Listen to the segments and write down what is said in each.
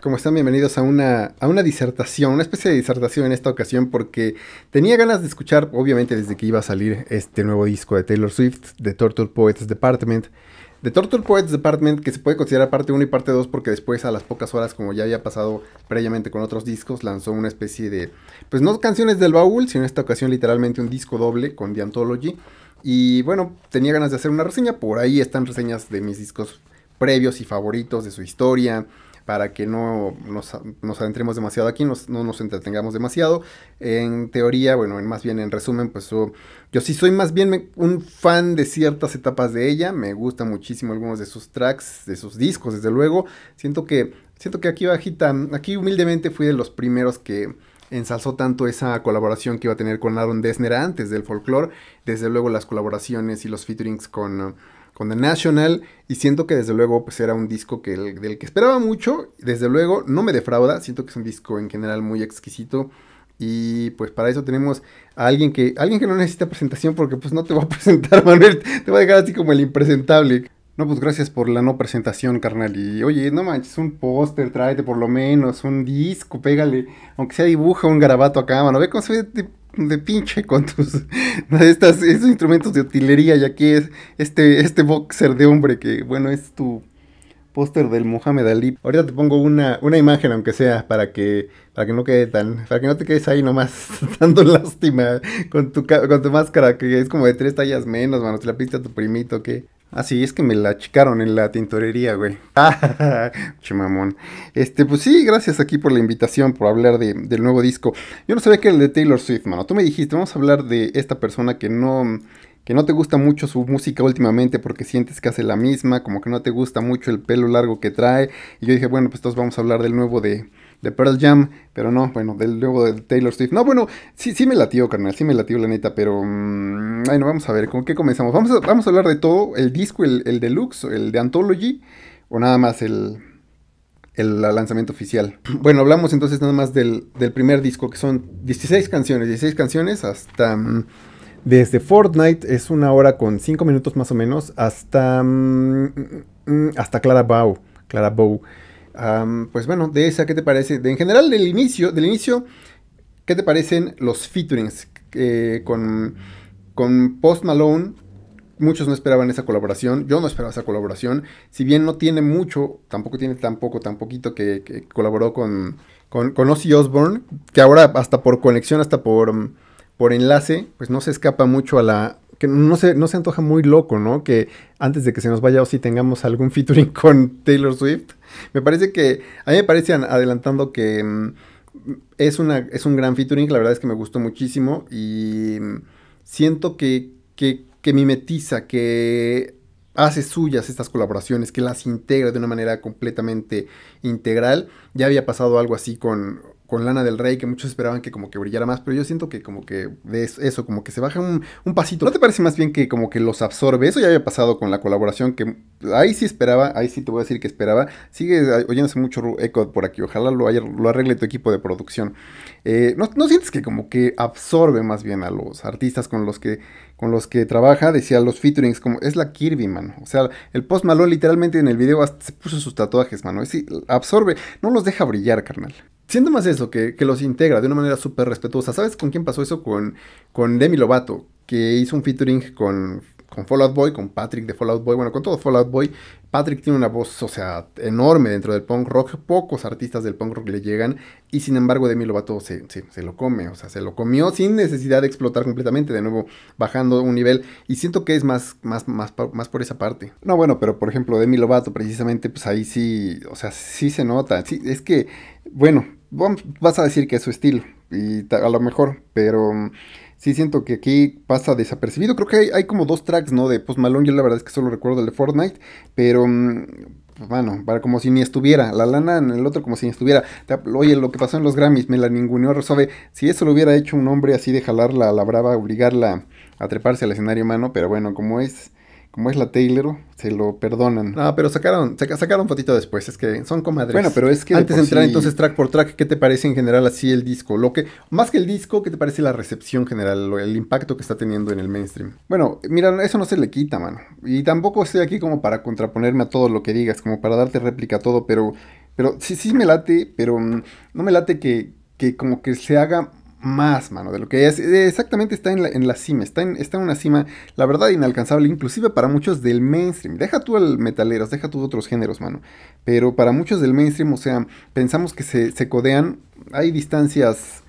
¿Cómo están? Bienvenidos a una, a una disertación, una especie de disertación en esta ocasión, porque tenía ganas de escuchar, obviamente desde que iba a salir este nuevo disco de Taylor Swift, The Torture Poets Department. The Torture Poets Department, que se puede considerar parte 1 y parte 2, porque después, a las pocas horas, como ya había pasado previamente con otros discos, lanzó una especie de, pues no canciones del baúl, sino en esta ocasión literalmente un disco doble con The Anthology. Y bueno, tenía ganas de hacer una reseña, por ahí están reseñas de mis discos previos y favoritos de su historia para que no nos, adentremos demasiado aquí, no nos entretengamos demasiado. En teoría, bueno, más bien en resumen, pues yo, sí soy más bien un fan de ciertas etapas de ella, me gustan muchísimo algunos de sus tracks, de sus discos, desde luego. Siento que, siento que aquí bajita, aquí humildemente fui de los primeros que ensalzó tanto esa colaboración que iba a tener con Aaron Dessner antes del folklore, desde luego las colaboraciones y los featurings con con The National y siento que desde luego pues era un disco que el, del que esperaba mucho, desde luego no me defrauda, siento que es un disco en general muy exquisito y pues para eso tenemos a alguien que alguien que no necesita presentación porque pues no te va a presentar Manuel, te va a dejar así como el impresentable. No, pues gracias por la no presentación, carnal. Y oye, no manches, un póster, tráete por lo menos, un disco, pégale, aunque sea dibuja un garabato acá mano. Ve cómo se ve de pinche con tus estas, esos instrumentos de utilería y aquí es este, este boxer de hombre que bueno es tu póster del Mohamed Ali. Ahorita te pongo una, una imagen aunque sea para que para que no quede tan para que no te quedes ahí nomás dando lástima con tu con tu máscara que es como de tres tallas menos, mano, te la piste a tu primito que Ah, sí, es que me la achicaron en la tintorería, güey. Chimamón. Este, pues sí, gracias aquí por la invitación, por hablar del nuevo disco. Yo no sabía que era el de Taylor Swift, mano. Tú me dijiste, vamos a hablar de esta persona que no, que no te gusta mucho su música últimamente porque sientes que hace la misma, como que no te gusta mucho el pelo largo que trae. Y yo dije, bueno, pues todos vamos a hablar del nuevo de, de Pearl Jam, pero no, bueno, del, luego de Taylor Swift. No, bueno, sí, sí me latió, carnal, sí me latió la neta, pero... bueno, mm, vamos a ver, ¿con qué comenzamos? Vamos a, hablar de todo, el disco, el, deluxe, el de Anthology, o nada más el, el lanzamiento oficial. Bueno, hablamos entonces nada más del, primer disco, que son 16 canciones, 16 canciones hasta... Mm, desde Fortnite es una hora con 5 minutos más o menos hasta... Mm, hasta Clara Bow. Clara Bow pues bueno, de esa, ¿qué te parece? en general, del inicio, del inicio, ¿qué te parecen los featurings? Eh, con, Post Malone, muchos no esperaban esa colaboración, yo no esperaba esa colaboración, si bien no tiene mucho, tampoco tiene tan poco, tan poquito que, colaboró con, con, Ozzy Osbourne, que ahora hasta por conexión, hasta por enlace, pues no se escapa mucho a la, que no se, no se antoja muy loco, ¿no? Que antes de que se nos vaya o si tengamos algún featuring con Taylor Swift. Me parece que, a mí me parece adelantando que mm, es, una, es un gran featuring, la verdad es que me gustó muchísimo y mm, siento que, que, que mimetiza, que hace suyas estas colaboraciones, que las integra de una manera completamente integral. Ya había pasado algo así con con Lana del Rey, que muchos esperaban que como que brillara más, pero yo siento que como que de eso, como que se baja un, pasito. ¿No te parece más bien que como que los absorbe? Eso ya había pasado con la colaboración, que ahí sí esperaba, ahí sí te voy a decir que esperaba. Sigue eh, oyéndose mucho eco por aquí, ojalá lo, lo arregle tu equipo de producción. Eh, ¿no, sientes que como que absorbe más bien a los artistas con los que, con los que trabaja? Decía los featurings, como es la Kirby, mano. O sea, el Post Malone literalmente en el video hasta se puso sus tatuajes, mano. Es, absorbe, no los deja brillar, carnal siento más eso, que, los integra de una manera súper respetuosa. ¿Sabes con quién pasó eso? Con, con Demi Lovato, que hizo un featuring con, con Fallout Boy, con Patrick de Fallout Boy, bueno, con todo Fallout Boy. Patrick tiene una voz, o sea, enorme dentro del punk rock. Pocos artistas del punk rock le llegan y sin embargo Demi Lovato se, se lo come, o sea, se lo comió sin necesidad de explotar completamente, de nuevo bajando un nivel. Y siento que es más, más, más, más por esa parte. No, bueno, pero por ejemplo Demi Lovato precisamente, pues ahí sí, o sea, sí se nota. es que, bueno, vas a decir que es su estilo, y a lo mejor, pero mm, sí siento que aquí pasa desapercibido. Creo que hay, como dos tracks, ¿no? De Post Malone, yo la verdad es que solo recuerdo el de Fortnite, pero... Mm, pues bueno, para como si ni estuviera. La lana en el otro como si ni estuviera. Oye, lo que pasó en los Grammys, me la ninguneó ¿Sabe Si eso lo hubiera hecho un hombre así de jalarla a la brava, obligarla a treparse al escenario, mano. Pero bueno, como es como es la Taylor, se lo perdonan. Ah, pero sacaron, sacaron fotito después, es que son comadres. Bueno, pero es que... Antes de entrar entonces track por track, ¿qué te parece en general así el disco? Lo que, más que el disco, ¿qué te parece la recepción general, el impacto que está teniendo en el mainstream? Bueno, mira, eso no se le quita, mano. Y tampoco estoy aquí como para contraponerme a todo lo que digas, como para darte réplica a todo, pero... Pero sí, sí me late, pero mm, no me late que, que como que se haga más, mano, de lo que es. Eh, exactamente está en la, cima, está en, está en una cima, la verdad, inalcanzable, inclusive para muchos del mainstream. Deja tú al metaleros, deja tú otros géneros, mano. Pero para muchos del mainstream, o sea, pensamos que se, codean, hay distancias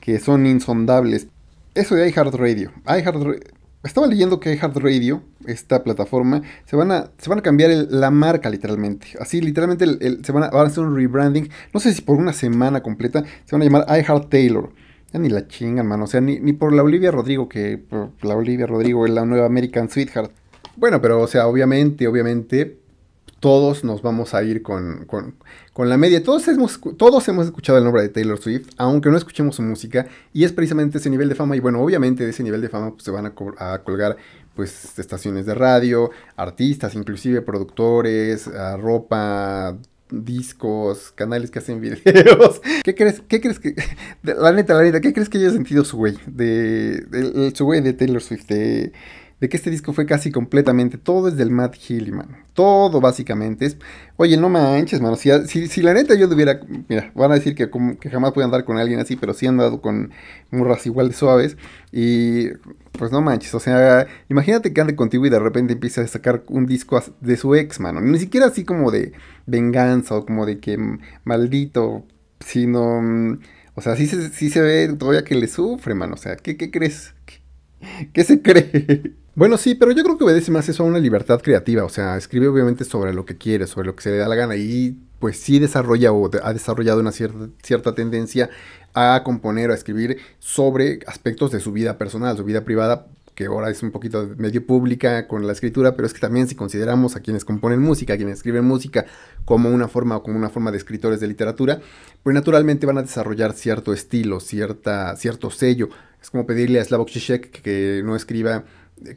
que son insondables. Eso de iHeartRadio Radio, Estaba leyendo que iHeartRadio Radio, esta plataforma, se van a, se van a cambiar la marca literalmente. Así, literalmente se van a, van a hacer un rebranding. No sé si por una semana completa se van a llamar iHeart Taylor ni la chinga, hermano, O sea, ni, por la Olivia Rodrigo, que la Olivia Rodrigo es la nueva American Sweetheart. Bueno, pero, o sea, obviamente, obviamente, todos nos vamos a ir con, con, la media. Todos hemos, todos hemos escuchado el nombre de Taylor Swift, aunque no escuchemos su música, y es precisamente ese nivel de fama. Y bueno, obviamente de ese nivel de fama pues, se van a, a, colgar pues estaciones de radio, artistas, inclusive productores, ropa, discos, canales que hacen videos. ¿Qué crees? ¿Qué crees que.? La neta, la neta, ¿qué crees que haya sentido su güey? De, su güey de Taylor Swift, de de que este disco fue casi completamente, todo es del Matt Healy, mano. Todo básicamente es, oye, no manches, mano, si, la neta yo tuviera, mira, van a decir que, como, que jamás pude andar con alguien así, pero sí han andado con murras igual de suaves y pues no manches, o sea, imagínate que ande contigo y de repente empieza a sacar un disco de su ex, mano. Ni siquiera así como de venganza o como de que maldito, sino... Mm, o sea, sí se, sí se ve todavía que le sufre, mano. O sea, ¿qué, crees? ¿Qué, se cree? Bueno, sí, pero yo creo que obedece más eso a una libertad creativa. O sea, escribe obviamente sobre lo que quiere, sobre lo que se le da la gana. Y pues sí desarrolla o ha desarrollado una cierta, cierta tendencia a componer, o a escribir sobre aspectos de su vida personal, su vida privada, que ahora es un poquito medio pública con la escritura, pero es que también si consideramos a quienes componen música, a quienes escriben música como una forma o como una forma de escritores de literatura, pues naturalmente van a desarrollar cierto estilo, cierta, cierto sello. Es como pedirle a Slavoj Žižek que no escriba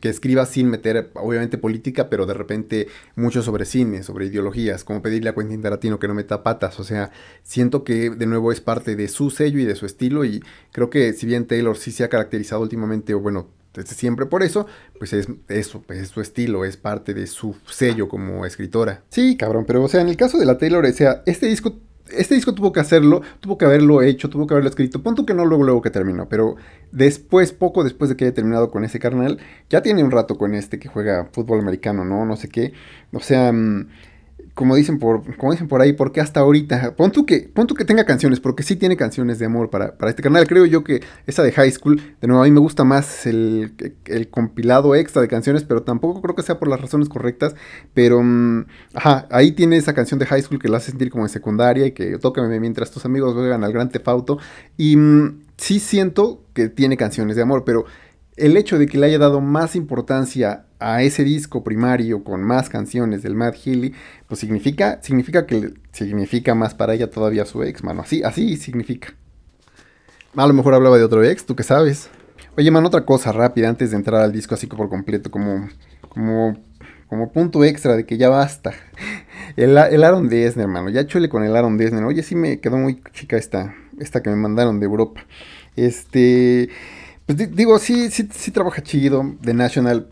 que escriba sin meter, obviamente, política, pero de repente mucho sobre cine, sobre ideologías, como pedirle a Quentin Tarantino que no meta patas. O sea, siento que de nuevo es parte de su sello y de su estilo. Y creo que si bien Taylor sí se ha caracterizado últimamente, o bueno, desde siempre por eso, pues es eso, pues es su estilo, es parte de su sello como escritora. Sí, cabrón, pero o sea, en el caso de la Taylor, o sea, este disco este disco tuvo que hacerlo, tuvo que haberlo hecho, tuvo que haberlo escrito. Punto que no luego, luego que terminó, pero después, poco después de que haya terminado con ese carnal, ya tiene un rato con este que juega fútbol americano, ¿no? No sé qué. O sea, mm, como dicen por, como dicen por ahí, porque hasta ahorita? Pon tú que, que tenga canciones, porque sí tiene canciones de amor para, este canal. Creo yo que esa de High School, de nuevo, a mí me gusta más el, compilado extra de canciones, pero tampoco creo que sea por las razones correctas. Pero, mm, ajá, ahí tiene esa canción de High School que la hace sentir como en secundaria y que tócame mientras tus amigos juegan al Gran Tefauto. Y mm, sí siento que tiene canciones de amor, pero el hecho de que le haya dado más importancia a ese disco primario con más canciones del Mad Healy, pues significa, significa que significa más para ella todavía su ex, mano. Así, así significa. A lo mejor hablaba de otro ex, tú que sabes. Oye, mano, otra cosa rápida antes de entrar al disco así por completo, como, como, como punto extra de que ya basta. El, el Aaron Desner, mano. ya chule con el Aaron Desner. Oye, sí me quedó muy chica esta, esta que me mandaron de Europa. Este, pues digo, sí, sí, sí trabaja chido. The National.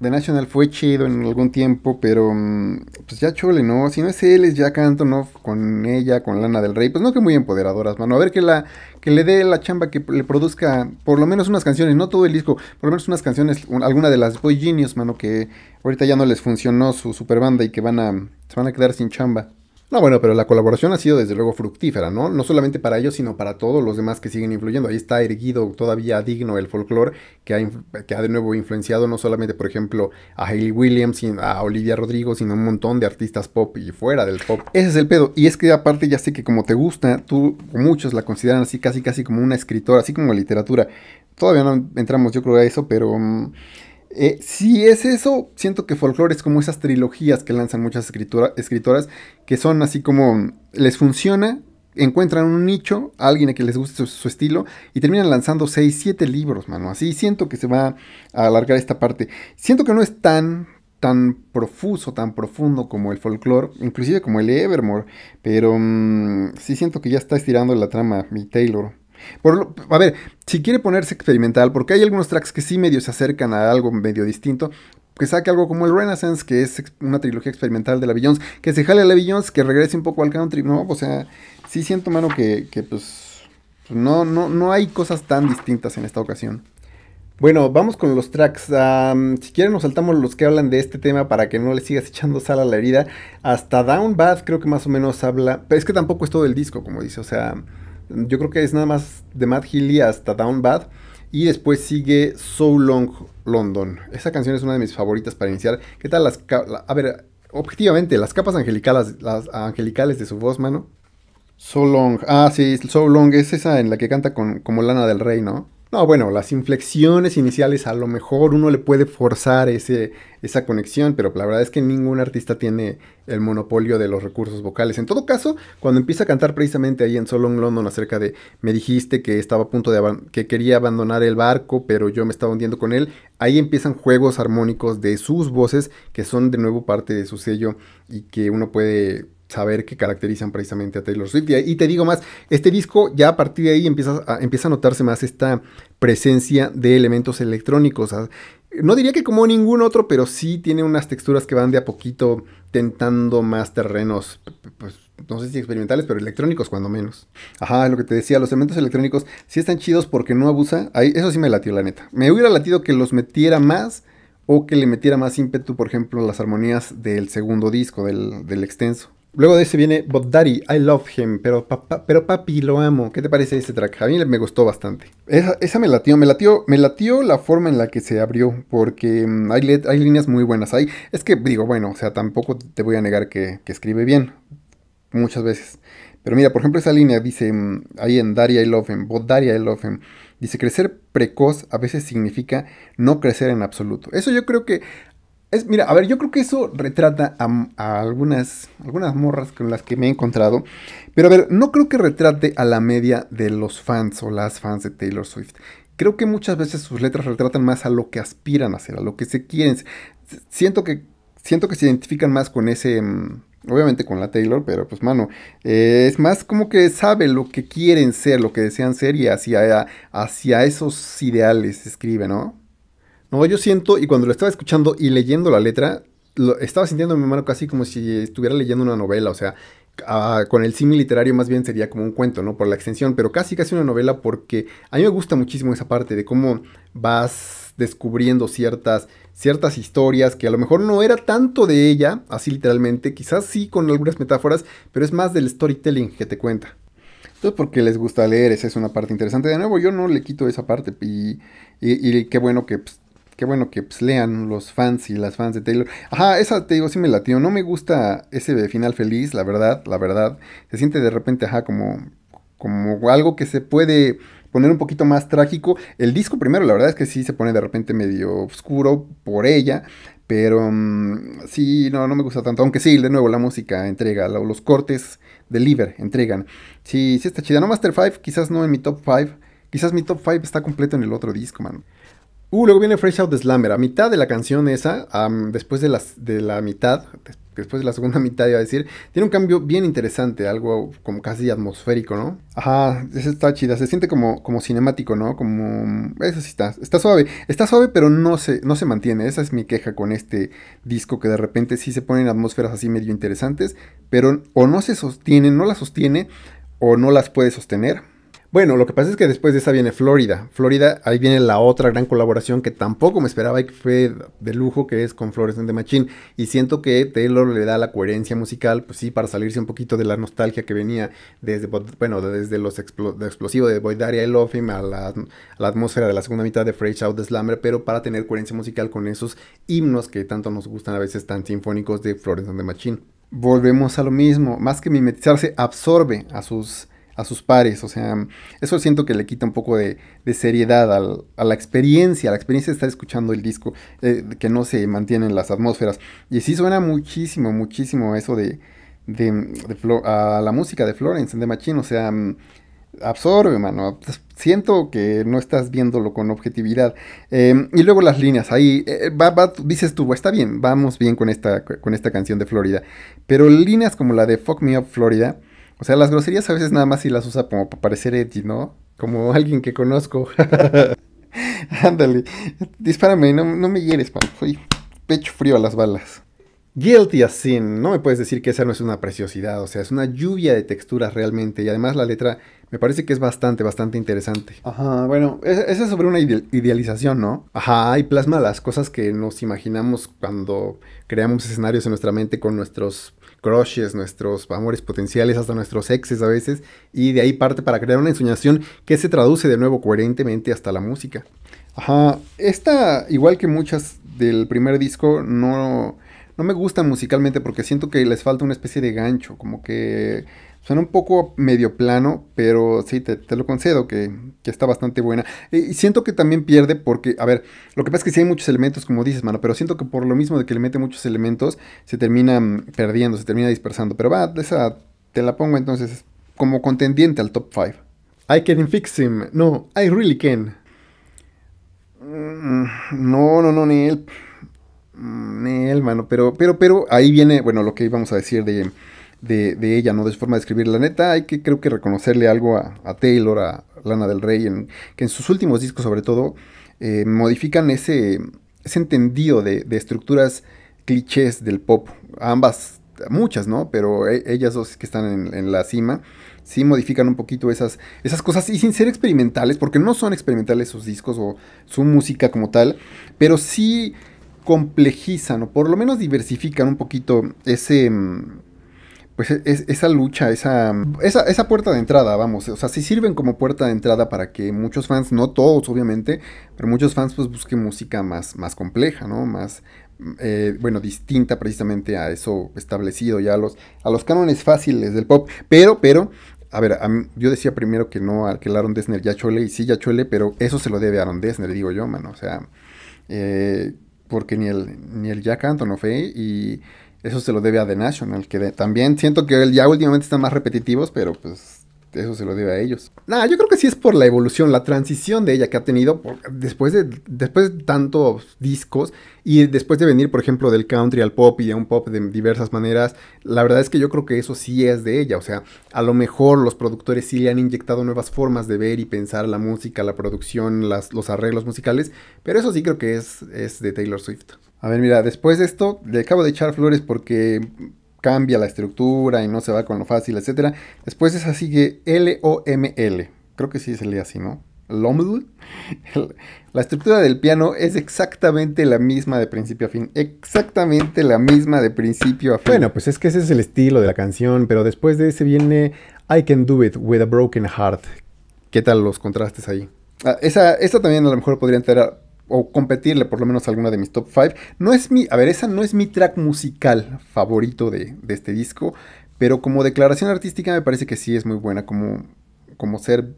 The National fue chido en algún tiempo, pero mm, pues ya chole, ¿no? Si no es él, es canto no con ella, con Lana del Rey. Pues no que muy empoderadoras, mano. A ver que la que le dé la chamba que le produzca por lo menos unas canciones, no todo el disco, por lo menos unas canciones, alguna de las Boy Genius, mano, que ahorita ya no les funcionó su super banda y que van a se van a quedar sin chamba. No, bueno, pero la colaboración ha sido desde luego fructífera, ¿no? No solamente para ellos, sino para todos los demás que siguen influyendo. Ahí está erguido todavía digno el folclore que ha, de nuevo influenciado no solamente, por ejemplo, a Hayley Williams, a Olivia Rodrigo, sino un montón de artistas pop y fuera del pop. Ese es el pedo. Y es que aparte ya sé que como te gusta, tú, muchos la consideran así casi casi como una escritora, así como literatura. Todavía no entramos yo creo a eso, pero... Mm, eh, si es eso, siento que folclore es como esas trilogías que lanzan muchas escritoras, que son así como mm, les funciona, encuentran un nicho, alguien a que les guste su, estilo, y terminan lanzando 6, 7 libros, mano. Así siento que se va a alargar esta parte. Siento que no es tan tan profuso, tan profundo como el folclore, inclusive como el Evermore, pero mm, sí siento que ya está estirando la trama mi Taylor a ver, si quiere ponerse experimental, porque hay algunos tracks que sí medio se acercan a algo medio distinto, que saque algo como el Renaissance, que es una trilogía experimental de la que se jale a la que regrese un poco al country, ¿no? O sea, sí siento, mano, que, pues no, no, no hay cosas tan distintas en esta ocasión. Bueno, vamos con los tracks. si quieren nos saltamos los que hablan de este tema para que no le sigas echando sal a la herida. Hasta Down Bad creo que más o menos habla, pero es que tampoco es todo el disco, como dice, o sea... Yo creo que es nada más de Matt Healy hasta Down Bad. Y después sigue So Long London. Esa canción es una de mis favoritas para iniciar. ¿Qué tal las... capas? a ver, objetivamente, las capas angelicales, las angelicales de su voz, mano. So Long. Ah, sí, So Long. Es esa en la que canta con, como Lana del Rey, ¿no? No, bueno, las inflexiones iniciales a lo mejor uno le puede forzar ese, esa conexión, pero la verdad es que ningún artista tiene el monopolio de los recursos vocales. En todo caso, cuando empieza a cantar precisamente ahí en solo en London acerca de me dijiste que estaba a punto de que quería abandonar el barco, pero yo me estaba hundiendo con él, ahí empiezan juegos armónicos de sus voces que son de nuevo parte de su sello y que uno puede saber que caracterizan precisamente a Taylor Swift. Y te digo más, este disco ya a partir de ahí empieza a, empieza a notarse más esta presencia de elementos electrónicos. No diría que como ningún otro, pero sí tiene unas texturas que van de a poquito tentando más terrenos, pues no sé si experimentales, pero electrónicos cuando menos. Ajá, lo que te decía, los elementos electrónicos sí están chidos porque no abusa. Ahí, eso sí me latió, la neta. Me hubiera latido que los metiera más o que le metiera más ímpetu, por ejemplo, las armonías del segundo disco, del extenso. Luego de ese viene But Daddy, I love him, pero, pero papi, lo amo. ¿Qué te parece ese track? A mí me gustó bastante. Esa, me latió, me latió, me latió la forma en la que se abrió, porque mm, hay, líneas muy buenas ahí. Es que digo, bueno, o sea, tampoco te voy a negar que, escribe bien, muchas veces. Pero mira, por ejemplo, esa línea dice mm, ahí en Daddy, I love him, But Daddy, I love him. Dice, crecer precoz a veces significa no crecer en absoluto. Eso yo creo que mira, a ver, yo creo que eso retrata a, algunas, algunas morras con las que me he encontrado. Pero a ver, no creo que retrate a la media de los fans o las fans de Taylor Swift. Creo que muchas veces sus letras retratan más a lo que aspiran a ser, a lo que se quieren. Siento que, siento que se identifican más con ese... Mm, obviamente con la Taylor, pero pues mano, eh, es más como que sabe lo que quieren ser, lo que desean ser y hacia, hacia esos ideales escribe, ¿no? No, yo siento, y cuando lo estaba escuchando y leyendo la letra, estaba sintiendo en mi mano casi como si estuviera leyendo una novela, o sea, ah, con el símil literario más bien sería como un cuento, ¿no? Por la extensión, pero casi casi una novela porque a mí me gusta muchísimo esa parte de cómo vas descubriendo ciertas, ciertas historias que a lo mejor no era tanto de ella, así literalmente, quizás sí con algunas metáforas, pero es más del storytelling que te cuenta. Entonces, porque les gusta leer, esa es una parte interesante. De nuevo, yo no le quito esa parte y, qué bueno que pues, Qué bueno que pues, lean los fans y las fans de Taylor. Ajá, esa te digo, sí me latió. No me gusta ese final feliz, la verdad, la verdad. Se siente de repente, ajá, como, como algo que se puede poner un poquito más trágico. El disco primero, la verdad es que sí se pone de repente medio oscuro por ella. Pero mm, sí, no, no me gusta tanto. Aunque sí, de nuevo, la música entrega, los cortes de Liver entregan. Sí, sí está chida. No Master 5, quizás no en mi top 5. Quizás mi top 5 está completo en el otro disco, man. Uh, luego viene Fresh Out the Slammer. A mitad de la canción esa, después de, las, de la mitad, después de la segunda mitad iba a decir, tiene un cambio bien interesante, algo como casi atmosférico, ¿no? Ajá, esa está chida, se siente como, como cinemático, ¿no? Como... Eso sí está, está suave, está suave pero no se, no se mantiene, esa es mi queja con este disco que de repente sí se ponen atmósferas así medio interesantes, pero o no se sostienen, no la sostiene o no las puede sostener bueno, lo que pasa es que después de esa viene Florida. Florida, ahí viene la otra gran colaboración que tampoco me esperaba y que fue de lujo, que es con Flores the Machine. Y siento que Taylor le da la coherencia musical, pues sí, para salirse un poquito de la nostalgia que venía desde, bueno, desde los explosivos de Boy y Love Him a la, atmósfera de la segunda mitad de Fresh Out the Slammer, pero para tener coherencia musical con esos himnos que tanto nos gustan a veces tan sinfónicos de Flores the Machine. Volvemos a lo mismo, más que mimetizarse, absorbe a sus a sus pares. O sea, eso siento que le quita un poco de, de seriedad a la experiencia, a la experiencia de estar escuchando el disco, eh, que no se mantienen las atmósferas. Y sí suena muchísimo, muchísimo eso de, de, a la música de Florence, de Machine, o sea... Mm, absorbe, mano. Siento que no estás viéndolo con objetividad. Em, y luego las líneas, ahí eh, eh, dices tú, está bien, vamos bien con esta, con esta canción de Florida. Pero líneas como la de Fuck Me Up Florida, o sea, las groserías a veces nada más si las usa como para parecer edgy, ¿no? Como alguien que conozco. Ándale, dispárame, no, no me hieres, man. Soy pecho frío a las balas. Guilty as sin, no me puedes decir que esa no es una preciosidad, o sea, es una lluvia de texturas realmente, y además la letra me parece que es bastante, bastante interesante. Ajá, bueno, esa es sobre una idealización, ¿no? Ajá, y plasma las cosas que nos imaginamos cuando creamos escenarios en nuestra mente con nuestros crushes, nuestros amores potenciales, hasta nuestros exes a veces, y de ahí parte para crear una ensoñación que se traduce de nuevo coherentemente hasta la música. Ajá, esta, igual que muchas del primer disco, no, no me gusta musicalmente porque siento que les falta una especie de gancho, como que Suena un poco medio plano, pero sí, te, lo concedo que, está bastante buena. Y siento que también pierde porque, a ver, lo que pasa es que sí hay muchos elementos, como dices, mano, pero siento que por lo mismo de que le mete muchos elementos, se termina mm, perdiendo, se termina dispersando. Pero va, esa te la pongo entonces como contendiente al top 5. I can fix him. No, I really can. Mm, no, no, no, ni él. Mm, ni él, mano. Pero, pero, pero ahí viene, bueno, lo que íbamos a decir de de, ella, ¿no? De su forma de escribir. La neta, hay que creo que reconocerle algo a, Taylor, a Lana del Rey, en, que en sus últimos discos sobre todo eh, modifican ese, ese entendido de, estructuras clichés del pop. Ambas, muchas, ¿no? Pero e, ellas dos que están en, la cima sí modifican un poquito esas, esas cosas y sin ser experimentales, porque no son experimentales sus discos o su música como tal, pero sí complejizan o por lo menos diversifican un poquito ese, mm, pues e-, esa lucha, esa, esa, puerta de entrada, vamos, o sea, sí sirven como puerta de entrada para que muchos fans, no todos obviamente, pero muchos fans pues busquen música más, más compleja, ¿no? Más, eh, bueno, distinta precisamente a eso establecido ya, a los, a los cánones fáciles del pop, pero, pero... A ver, yo decía primero que no, que el Aaron Dessner ya chole, y sí ya chole, pero eso se lo debe a Aaron Dessner, digo yo, mano. O sea, eh, porque ni el, ni el Jack Antonoff, ¿eh? Y eso se lo debe a The National, que también siento que ya últimamente están más repetitivos, pero pues eso se lo debe a ellos. Nada, yo creo que sí es por la evolución, la transición de ella que ha tenido después, de, después de tantos discos y después de venir, por ejemplo, del country al pop y a un pop de diversas maneras. La verdad es que yo creo que eso sí es de ella. O sea, a lo mejor los productores sí le han inyectado nuevas formas de ver y pensar la música, la producción, los arreglos musicales, pero eso sí creo que es, es de Taylor Swift. A ver, mira, después de esto le acabo de echar flores porque cambia la estructura y no se va con lo fácil, etc. Después esa sigue L-O-M-L. Creo que sí se lee así, ¿no? LOML. La estructura del piano es exactamente la misma de principio a fin. Exactamente la misma de principio a fin. Bueno, pues es que ese es el estilo de la canción, pero después de ese viene I Can Do It With a Broken Heart. ¿Qué tal los contrastes ahí? Ah, esa, esta también a lo mejor podría entrar, o competirle por lo menos a alguna de mis top 5. No es mi, a ver, esa no es mi track musical favorito de, este disco, pero como declaración artística me parece que sí es muy buena, como, como ser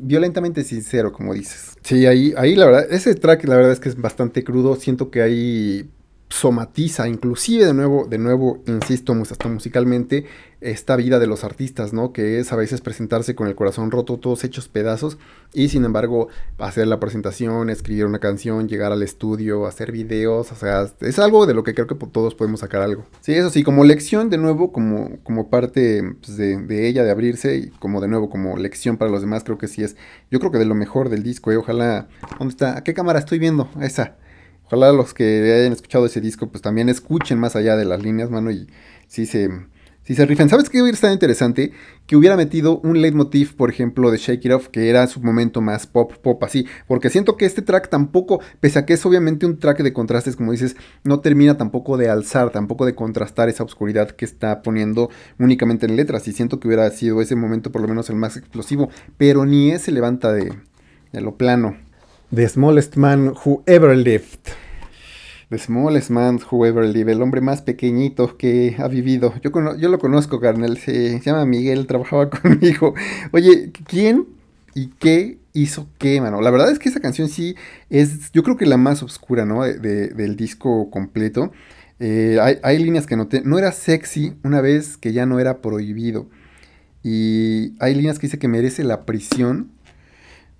violentamente sincero, como dices. Sí, ahí, ahí la verdad, ese track la verdad es que es bastante crudo, siento que hay somatiza, inclusive de nuevo, de nuevo, insisto, hasta musicalmente, esta vida de los artistas, ¿no? Que es a veces presentarse con el corazón roto, todos hechos pedazos, y sin embargo, hacer la presentación, escribir una canción, llegar al estudio, hacer videos, o sea, es algo de lo que creo que todos podemos sacar algo. Sí, eso sí, como lección, de nuevo, como, como parte pues, de, de, ella, de abrirse, y como de nuevo, como lección para los demás, creo que sí es, yo creo que de lo mejor del disco, ¿eh? ojalá, ¿dónde está? ¿A qué cámara estoy viendo? esa ojalá los que hayan escuchado ese disco, pues también escuchen más allá de las líneas, mano, y si se, rifen se ¿Sabes qué hubiera estado interesante? Que hubiera metido un leitmotiv, por ejemplo, de Shake It Off, que era su momento más pop, pop, así. Porque siento que este track tampoco, pese a que es obviamente un track de contrastes, como dices, no termina tampoco de alzar, tampoco de contrastar esa oscuridad que está poniendo únicamente en letras. Y siento que hubiera sido ese momento por lo menos el más explosivo, pero ni ese levanta de, de lo plano. The Smallest Man Who Ever Lived. The Smallest Man Who Ever Lived, el hombre más pequeñito que ha vivido. Yo, lo conozco, carnal. Se, llama Miguel, trabajaba conmigo. Oye, ¿quién y qué hizo qué, mano. La verdad es que esa canción sí es, yo creo que la más oscura, ¿no? De, del disco completo. Eh, hay, hay, líneas que noté. No era sexy una vez que ya no era prohibido. Y hay líneas que dice que merece la prisión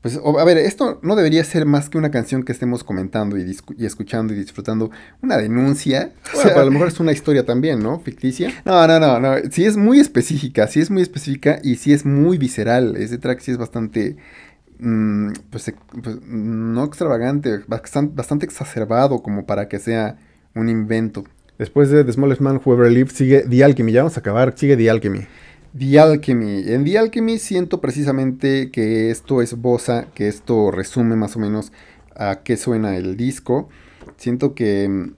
pues, a ver, esto no debería ser más que una canción que estemos comentando y, escuchando y disfrutando. Una denuncia. O sea, a lo mejor es una historia también, ¿no? Ficticia. No, no, no, no. Sí es muy específica, sí es muy específica y sí es muy visceral. Ese track sí es bastante, mm, pues, pues, no extravagante, bastante, bastante exacerbado como para que sea un invento. Después de The Smallest Man Whoever Ever sigue The Alchemy. Ya vamos a acabar, sigue The Alchemy. The Alchemy. En The Alchemy siento precisamente que esto es bosa, que esto resume más o menos a qué suena el disco. Siento que, mm,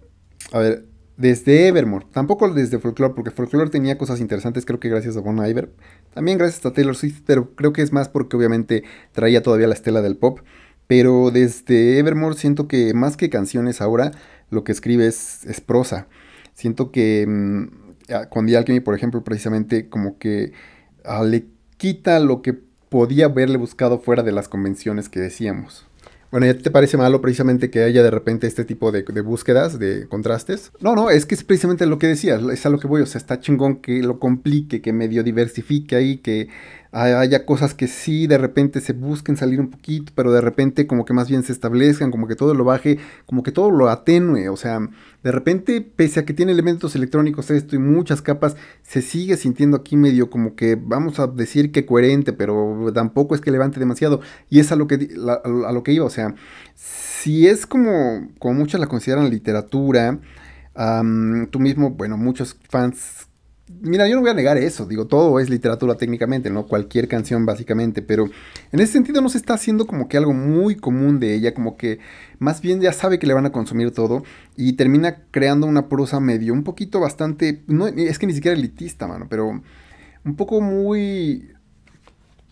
a ver, desde Evermore, tampoco desde Folklore, porque Folklore tenía cosas interesantes, creo que gracias a Bon Iver, también gracias a Taylor Swift, pero creo que es más porque obviamente traía todavía la estela del pop. Pero desde Evermore siento que más que canciones ahora, lo que escribe es, es prosa. Siento que mm, Ah, con The Alchemy, por ejemplo, precisamente como que ah, le quita lo que podía haberle buscado fuera de las convenciones que decíamos. Bueno, ¿ya te parece malo precisamente que haya de repente este tipo de, de, búsquedas, de contrastes? No, no, es que es precisamente lo que decías, es a lo que voy, o sea, está chingón que lo complique, que medio diversifique ahí, que haya cosas que sí de repente se busquen salir un poquito, pero de repente como que más bien se establezcan, como que todo lo baje, como que todo lo atenue, o sea, de repente pese a que tiene elementos electrónicos esto y muchas capas, se sigue sintiendo aquí medio como que vamos a decir que coherente, pero tampoco es que levante demasiado y es a lo que a lo que iba, o sea, si es como como muchas la consideran literatura, tú mismo, bueno, muchos fans Mira, yo no voy a negar eso, digo, todo es literatura técnicamente, ¿no? Cualquier canción básicamente, pero en ese sentido no se está haciendo como que algo muy común de ella, como que más bien ya sabe que le van a consumir todo y termina creando una prosa medio, un poquito bastante, no, es que ni siquiera elitista, mano, pero un poco muy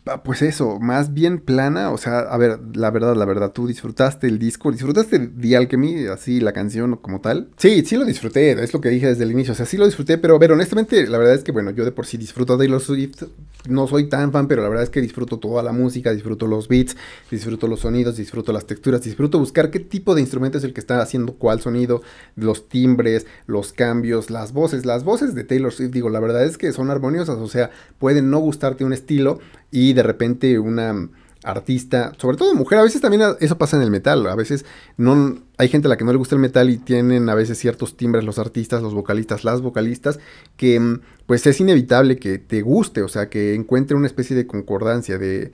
Ah, pues eso, más bien plana, o sea, a ver, la verdad, la verdad, tú disfrutaste el disco, disfrutaste The Alchemy, así la canción como tal. Sí, sí lo disfruté, es lo que dije desde el inicio, o sea, sí lo disfruté, pero a ver, honestamente, la verdad es que, bueno, yo de por sí disfruto de Taylor Swift, no soy tan fan, pero la verdad es que disfruto toda la música, disfruto los beats, disfruto los sonidos, disfruto las texturas, disfruto buscar qué tipo de instrumento es el que está haciendo cuál sonido, los timbres, los cambios, las voces, las voces de Taylor Swift, digo, la verdad es que son armoniosas, o sea, pueden no gustarte un estilo y de repente una artista, sobre todo mujer, a veces también eso pasa en el metal, a veces no hay gente a la que no le gusta el metal y tienen a veces ciertos timbres los artistas, los vocalistas, las vocalistas que mm, pues es inevitable que te guste, o sea, que encuentre una especie de concordancia de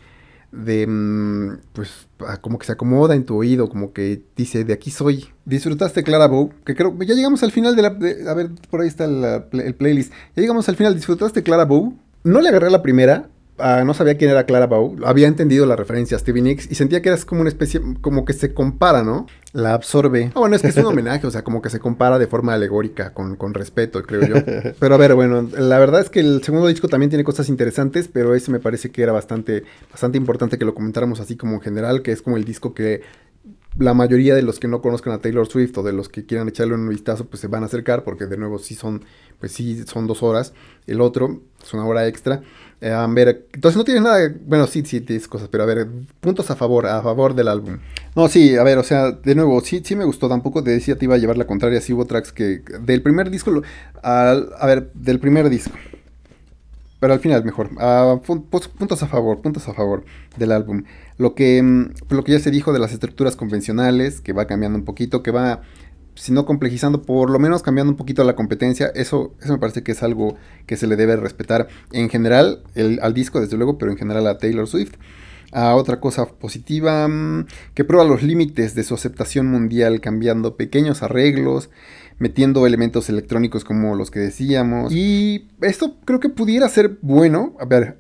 de mm, pues ah, como que se acomoda en tu oído, como que dice de aquí soy. Disfrutaste Clara Bow, que creo ya llegamos al final de la a ver, por ahí está el playlist. Ya llegamos al final, disfrutaste Clara Bow. No le agarré la primera, Ah, no sabía quién era Clara Bow, había entendido la referencia a Stevie Nicks y sentía que era como una especie, como que se compara, ¿no? La absorbe. Ah, bueno, es que es un homenaje, o sea, como que se compara de forma alegórica, con, con respeto, creo yo. Pero a ver, bueno, la verdad es que el segundo disco también tiene cosas interesantes, pero ese me parece que era bastante, bastante importante que lo comentáramos así como en general, que es como el disco que la mayoría de los que no conozcan a Taylor Swift o de los que quieran echarle un vistazo, pues se van a acercar, porque de nuevo sí son, pues sí son dos horas. El otro es una hora extra. Eh, entonces no tienes nada, bueno, sí, sí, tienes cosas, pero a ver, puntos a favor, a favor del álbum. No, sí, a ver, o sea, de nuevo, sí, sí me gustó, tampoco te decía te iba a llevar la contraria, sí hubo tracks que, del primer disco, a ver, del primer disco, pero al final mejor, puntos a favor, puntos a favor del álbum. Lo que, mm, lo que ya se dijo de las estructuras convencionales, que va cambiando un poquito, que va no complejizando, por lo menos cambiando un poquito la competencia. Eso, me parece que es algo que se le debe respetar en general al disco, desde luego, pero en general a Taylor Swift. A otra cosa positiva, mm, que prueba los límites de su aceptación mundial cambiando pequeños arreglos, metiendo elementos electrónicos como los que decíamos. Y esto creo que pudiera ser bueno. A ver,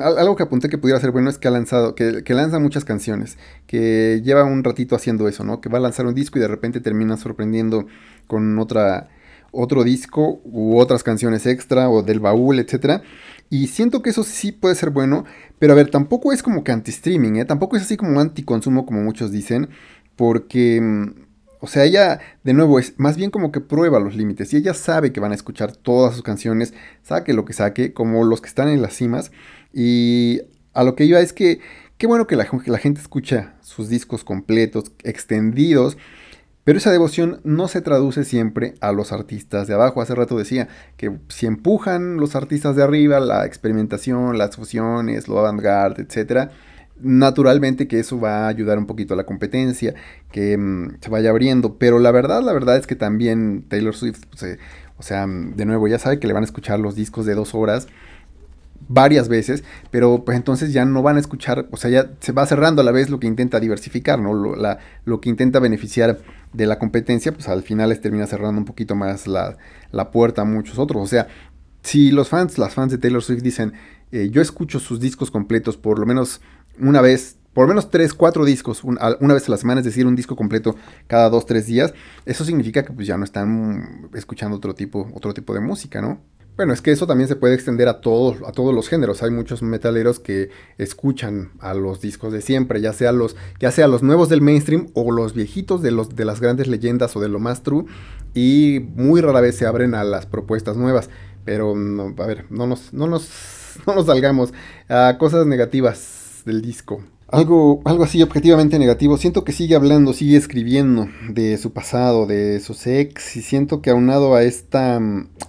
algo que apunté que pudiera ser bueno es que ha lanzado, que, lanza muchas canciones, que lleva un ratito haciendo eso, ¿no? Que va a lanzar un disco y de repente termina sorprendiendo con otra, otro disco u otras canciones extra o del baúl, etc Y siento que eso sí puede ser bueno, pero a ver, tampoco es como que anti-streaming, ¿eh? Tampoco es así como anti-consumo como muchos dicen, porque... Mm, o sea, ella, de nuevo, es más bien como que prueba los límites. Y ella sabe que van a escuchar todas sus canciones, saque lo que saque, como los que están en las cimas y a lo que iba es que qué bueno que la, gente escucha sus discos completos, extendidos, pero esa devoción no se traduce siempre a los artistas de abajo. Hace rato decía que si empujan los artistas de arriba, la experimentación, las fusiones, lo avant-garde, etc., naturalmente que eso va a ayudar un poquito a la competencia, que mm, se vaya abriendo. Pero la verdad, la verdad es que también Taylor Swift, pues, eh, o sea, de nuevo, ya sabe que le van a escuchar los discos de dos horas varias veces, pero pues entonces ya no van a escuchar, o sea, ya se va cerrando a la vez lo que intenta diversificar, ¿no? Lo, que intenta beneficiar de la competencia, pues al final les termina cerrando un poquito más la, la puerta a muchos otros. O sea, si los fans, las fans de Taylor Swift dicen, eh, yo escucho sus discos completos por lo menos una vez, por lo menos tres, cuatro discos, una vez a la semana, es decir, un disco completo cada dos, tres días, eso significa que pues ya no están escuchando otro tipo, otro tipo de música, ¿no? Bueno, es que eso también se puede extender a todos, a todos los géneros. Hay muchos metaleros que escuchan a los discos de siempre, ya sea los, ya sea los nuevos del mainstream o los viejitos de, los, de las grandes leyendas o de lo más true, y muy rara vez se abren a las propuestas nuevas. Pero, a ver, no nos, no nos, no nos salgamos a cosas negativas del disco algo, así objetivamente negativo. Siento que sigue hablando, sigue escribiendo de su pasado, de sus ex, y siento que aunado a esta,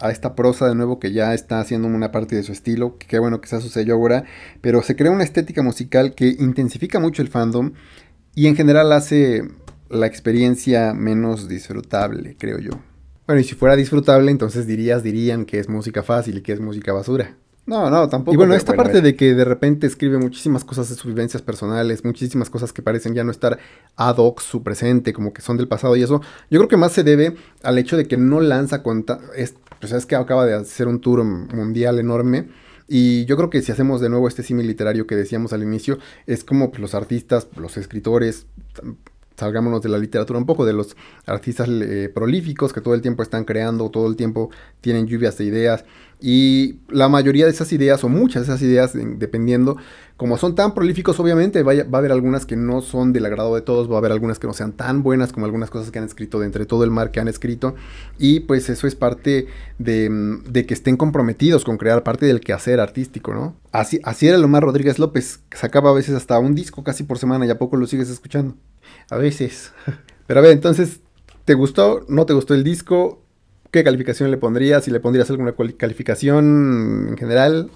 a esta prosa de nuevo que ya está haciendo una parte de su estilo, que qué bueno que sea su sello ahora, pero se crea una estética musical que intensifica mucho el fandom y en general hace la experiencia menos disfrutable, creo yo. Bueno, y si fuera disfrutable, entonces dirías, dirían que es música fácil y que es música basura. No, no, tampoco. Y bueno, esta parte de que de repente escribe muchísimas cosas de sus vivencias personales, muchísimas cosas que parecen ya no estar ad hoc su presente, como que son del pasado y eso, yo creo que más se debe al hecho de que no lanza cuenta, es, pues es que acaba de hacer un tour mundial enorme. Y yo creo que si hacemos de nuevo este símil literario que decíamos al inicio, es como que pues, los artistas, los escritores, salgámonos de la literatura un poco, de los artistas eh, prolíficos que todo el tiempo están creando, todo el tiempo tienen lluvias de ideas, y la mayoría de esas ideas, o muchas de esas ideas, dependiendo, como son tan prolíficos, obviamente va a haber algunas que no son del agrado de todos, va a haber algunas que no sean tan buenas como algunas cosas que han escrito de entre todo el mar que han escrito. Y pues eso es parte de, mm, que estén comprometidos con crear parte del quehacer artístico, ¿no? Así, así era más Rodríguez López, sacaba a veces hasta un disco casi por semana y a poco lo sigues escuchando. A veces. Pero a ver, entonces, ¿te gustó? ¿No te gustó el disco? ¿Qué calificación le pondrías? Si le pondrías alguna calificación en general.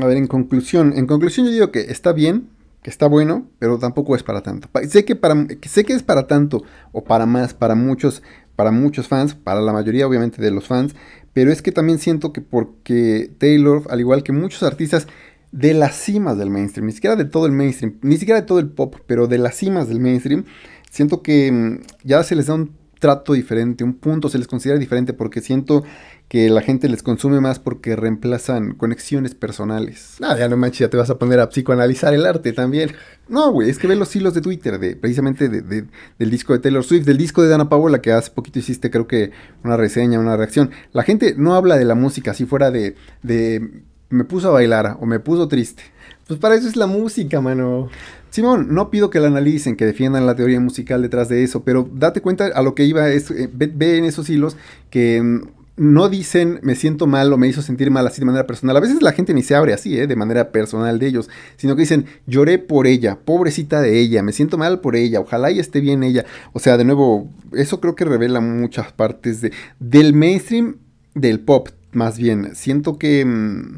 A ver, en conclusión. En conclusión yo digo que está bien, que está bueno, pero tampoco es para tanto. Sé que, para, sé que es para tanto o para más, para muchos, para muchos fans, para la mayoría obviamente de los fans, pero es que también siento que porque Taylor, al igual que muchos artistas de las cimas del mainstream, ni siquiera de todo el mainstream, ni siquiera de todo el pop, pero de las cimas del mainstream, siento que mm, ya se les da un trato diferente, un punto se les considera diferente porque siento que la gente les consume más porque reemplazan conexiones personales. nada ya no manches, ya te vas a poner a psicoanalizar el arte también. No, güey, es que ve los hilos de Twitter, de, precisamente de, del disco de Taylor Swift, del disco de Dana Paola, que hace poquito hiciste creo que una reseña, una reacción. La gente no habla de la música si fuera de, de me puso a bailar o me puso triste. Pues para eso es la música, mano. Simón, no pido que la analicen, que defiendan la teoría musical detrás de eso, pero date cuenta a lo que iba, es, eh, ve, en esos hilos que mm, no dicen me siento mal o me hizo sentir mal así de manera personal. A veces la gente ni se abre así, ¿eh? de manera personal de ellos, sino que dicen lloré por ella, pobrecita de ella, me siento mal por ella, ojalá y esté bien ella. O sea, de nuevo, eso creo que revela muchas partes de, del mainstream del pop, más bien. Siento que... Mm,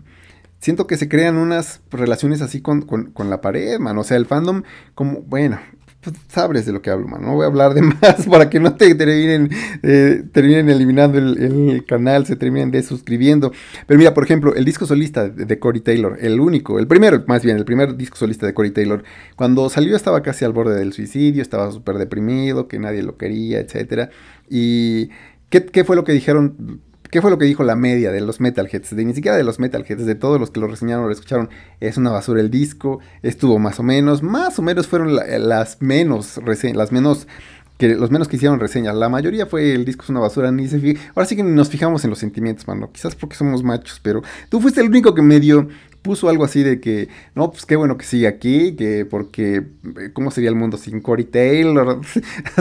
siento que se crean unas relaciones así con, la pared, man. O sea, el fandom, como, bueno, pues sabes de lo que hablo, man. No voy a hablar de más para que no te terminen, eh, eliminando el, canal, se terminen desuscribiendo, Pero mira, por ejemplo, el disco solista de, Cory Taylor, el único, el primero, más bien, el primer disco solista de Cory Taylor, cuando salió estaba casi al borde del suicidio, estaba súper deprimido, que nadie lo quería, etcétera. Y. ¿Qué, ¿Qué, fue lo que dijeron ¿Qué fue lo que dijo la media de los Metalheads? De ni siquiera de los Metalheads, de todos los que lo reseñaron o lo escucharon. Es una basura el disco, estuvo más o menos. Más o menos fueron eh, las menos las menos que los menos que hicieron reseñas. La mayoría fue el disco es una basura, Ahora sí que nos fijamos en los sentimientos, mano. Quizás porque somos machos, pero tú fuiste el único que medio puso algo así de que, no, pues qué bueno que sigue aquí, que porque, eh, ¿cómo sería el mundo sin Cory Taylor?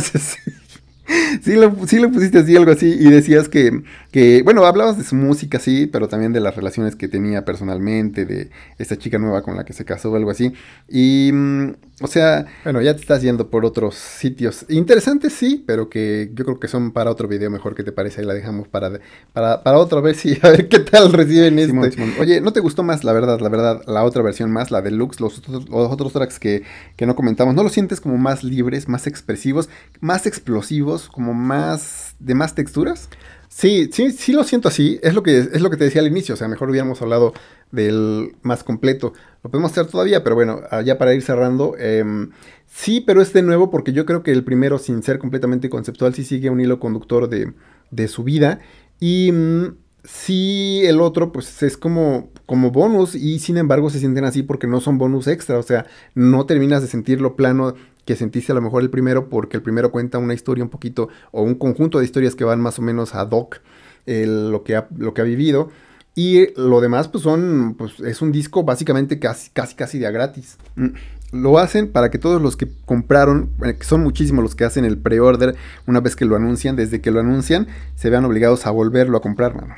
sí, lo, pusiste así, algo así, y decías que, que, bueno, hablabas de su música, sí, pero también de las relaciones que tenía personalmente, de esta chica nueva con la que se casó, algo así. Y, mm, o sea, bueno, ya te estás yendo por otros sitios. Interesantes, sí, pero que yo creo que son para otro video mejor, que te parece? Ahí la dejamos para, para, para otra vez y a ver qué tal reciben este. Oye, ¿no te gustó más, la verdad, la verdad, la otra versión más, la deluxe, los otros, los otros tracks que, que no comentamos? ¿No los sientes como más libres, más expresivos, más explosivos? como más, de más texturas. Sí, sí, sí lo siento así. Es lo que es lo que te decía al inicio. O sea, mejor hubiéramos hablado del más completo. Lo podemos hacer todavía, pero bueno, ah, ya para ir cerrando. Em, sí, pero es de nuevo porque yo creo que el primero, sin ser completamente conceptual, sí sigue un hilo conductor de, de su vida. Y si mm, sí, el otro, pues es como como bonus y sin embargo se sienten así porque no son bonus extra, o sea, no terminas de sentir lo plano que sentiste a lo mejor el primero porque el primero cuenta una historia un poquito o un conjunto de historias que van más o menos ad hoc lo, que ha, lo que ha vivido y lo demás pues son, pues es un disco básicamente casi casi, casi de a gratis. Mm. lo hacen para que todos los que compraron, eh, que son muchísimos los que hacen el pre-order, una vez que lo anuncian, desde que lo anuncian, se vean obligados a volverlo a comprar,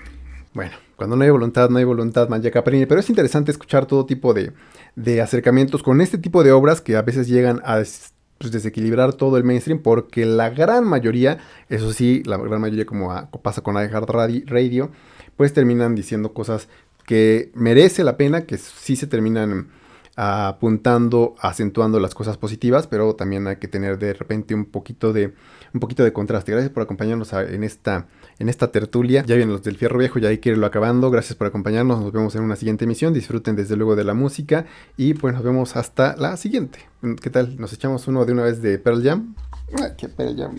Bueno. Cuando no hay voluntad, no hay voluntad, Manjaca Perini. Pero es interesante escuchar todo tipo de, acercamientos con este tipo de obras que a veces llegan a pues, desequilibrar todo el mainstream, porque la gran mayoría, eso sí, la gran mayoría, como pasa con iHeartRadio, Radio, pues terminan diciendo cosas que merece la pena, que sí se terminan ah, apuntando, acentuando las cosas positivas, pero también hay que tener de repente un poquito de, un poquito de contraste. Gracias por acompañarnos en esta en esta tertulia. Ya vienen los del Fierro Viejo, ya hay que irlo acabando. Gracias por acompañarnos, nos vemos en una siguiente emisión. Disfruten desde luego de la música y pues nos vemos hasta la siguiente. ¿Qué tal? ¿Nos echamos uno de una vez de Pearl Jam? Ay, qué Pearl Jam,